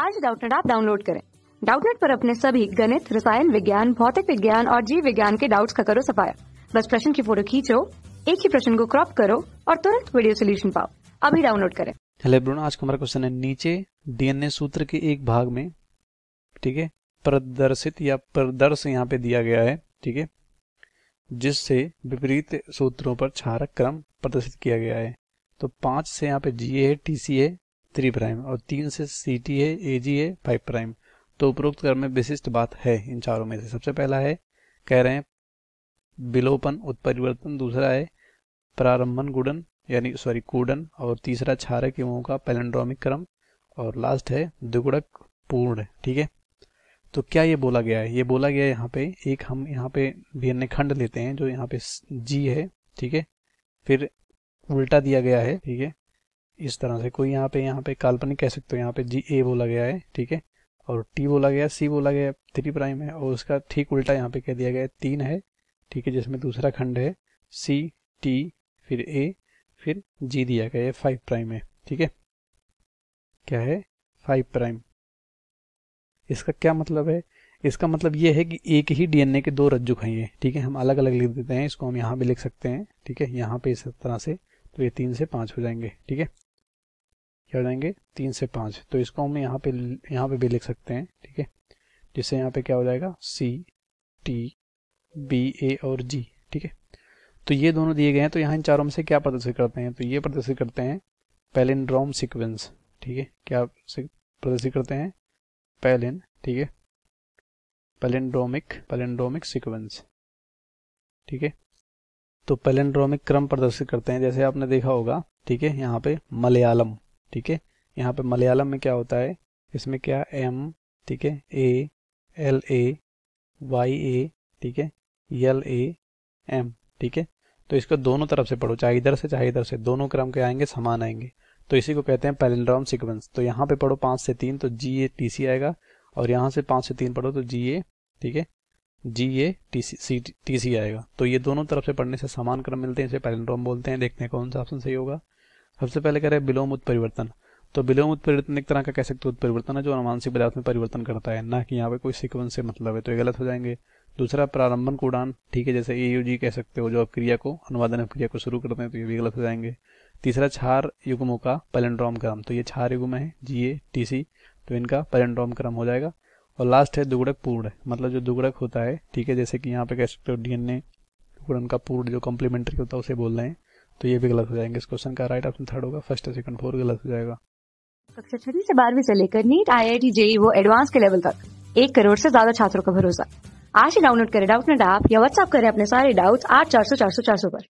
आज डाउटनेट आप डाउनलोड करें डाउटनेट पर अपने सभी गणित रसायन विज्ञान भौतिक विज्ञान और जीव विज्ञान के डाउट्स का करो सफाया बस प्रश्न की फोटो खींचो एक ही प्रश्न को क्रॉप करो और तुरंत वीडियो सोल्यूशन पाओ अभी डाउनलोड करें हेलो ब्रोन आज का हमारा क्वेश्चन है नीचे डीएनए सूत्र के एक भाग में ठीक है प्रदर्शित या प्रदर्श यहाँ पे दिया गया है ठीक है जिससे विपरीत सूत्रों पर क्षारक क्रम प्रदर्शित किया गया है तो पांच से यहाँ पे जी है टीसी है थ्री प्राइम और तीन से सी टी है ए जी है फाइव प्राइम तो उपरोक्त क्रम में विशिष्ट बात है इन चारों में से सबसे पहला है कह रहे हैं विलोपन उत्परिवर्तन दूसरा है प्रारंभन गुडन यानी सॉरी कूडन और तीसरा छारक युवाओं का पैलेंड्रोमिक क्रम और लास्ट है द्विगुणक पूर्ण ठीक है तो क्या ये बोला गया है ये बोला गया है यहाँ पे एक हम यहाँ पे वी खंड लेते हैं जो यहाँ पे जी है ठीक है फिर उल्टा दिया गया है ठीक है इस तरह से कोई यहाँ पे यहाँ पे काल्पनिक कह सकते हो यहाँ पे जी ए बोला गया है ठीक है और टी बोला गया सी बोला गया थ्री प्राइम है और उसका ठीक उल्टा यहाँ पे कह दिया गया है तीन है ठीक है जिसमें दूसरा खंड है सी टी फिर ए फिर जी दिया गया है फाइव प्राइम है ठीक है क्या है फाइव प्राइम इसका क्या मतलब है इसका मतलब ये है कि एक ही डीएनए के दो रज्जु हैं ये ठीक है हम अलग अलग लिख देते हैं इसको हम यहाँ भी लिख सकते हैं ठीक है यहाँ पे इस तरह से तो ये तीन से पाँच हो जाएंगे ठीक है क्या जाएंगे तीन से पाँच तो इसको हम यहाँ पे यहाँ पे भी लिख सकते हैं ठीक है जिससे यहाँ पे क्या हो जाएगा सी टी बी ए और जी ठीक है तो ये दोनों दिए गए हैं तो यहाँ इन चारों में से क्या प्रदर्शित करते हैं तो ये प्रदर्शित करते हैं पैलिनड्रोम सिक्वेंस ठीक है क्या प्रदर्शित करते हैं पैलिन ठीक है पैलिनड्रोमिक पेलेंड्रोमिक सिक्वेंस ठीक है तो पेलेंड्रोमिक क्रम प्रदर्शित करते हैं जैसे आपने देखा होगा ठीक है यहाँ पे मलयालम ठीक है यहाँ पे मलयालम में क्या होता है इसमें क्या एम ठीक है ए एल ए वाई ए ठीक है एल ए एम ठीक है तो इसको दोनों तरफ से पढ़ो चाहे इधर से चाहे इधर से दोनों क्रम के आएंगे समान आएंगे तो इसी को कहते हैं पैलिंड्रॉम सिक्वेंस तो यहाँ पे पढ़ो पाँच से तीन तो जी ए टी सी आएगा और यहाँ से पाँच से तीन पढ़ो तो जी ए ठीक है जी A T C C T C आएगा तो ये दोनों तरफ से पढ़ने से समान क्रम मिलते हैं इसे पैलिंड्रॉम बोलते हैं देखते हैं कौन सा ऑप्शन सही होगा सबसे पहले कह रहे हैं विलोम उत्परिवर्तन तो विलोम उत्परिवर्तन एक तरह का कह सकते हो उत्परिवर्तन है जो मानसिक पदार्थ में परिवर्तन करता है ना कि यहाँ पे कोई सीक्वेंस से मतलब है तो ये गलत हो जाएंगे दूसरा प्रारंभन को उड़ान ठीक है जैसे ए यू जी कह सकते हो जो आप क्रिया को अनुवादन क्रिया को शुरू करते हैं तो ये भी गलत हो जाएंगे तीसरा छार युगमों का पैलेंड्रोम क्रम तो ये छार युगम है जी ए टी सी तो इनका पैलेंड्रॉम क्रम हो जाएगा और लास्ट है दुगड़क पूर्ण मतलब जो दुगड़क होता है ठीक है जैसे कि यहाँ पे कह सकते हो डी एन ए का पूर्ण जो कॉम्प्लीमेंट्री होता है उसे बोल रहे हैं तो ये भी गलत हो जाएंगे इस क्वेश्चन का राइट ऑप्शन थर्ड होगा फर्स्ट सेकंड फोर गलत हो जाएगा कक्षा छठी से बारहवीं से लेकर NEET I I T JEE वो एडवांस के लेवल तक एक करोड़ से ज्यादा छात्रों का भरोसा आज ही डाउनलोड करें डाउट नेट ऐप या व्हाट्सअप करें अपने सारे डाउट्स आठ चार सौ चार सौ चार सौ पर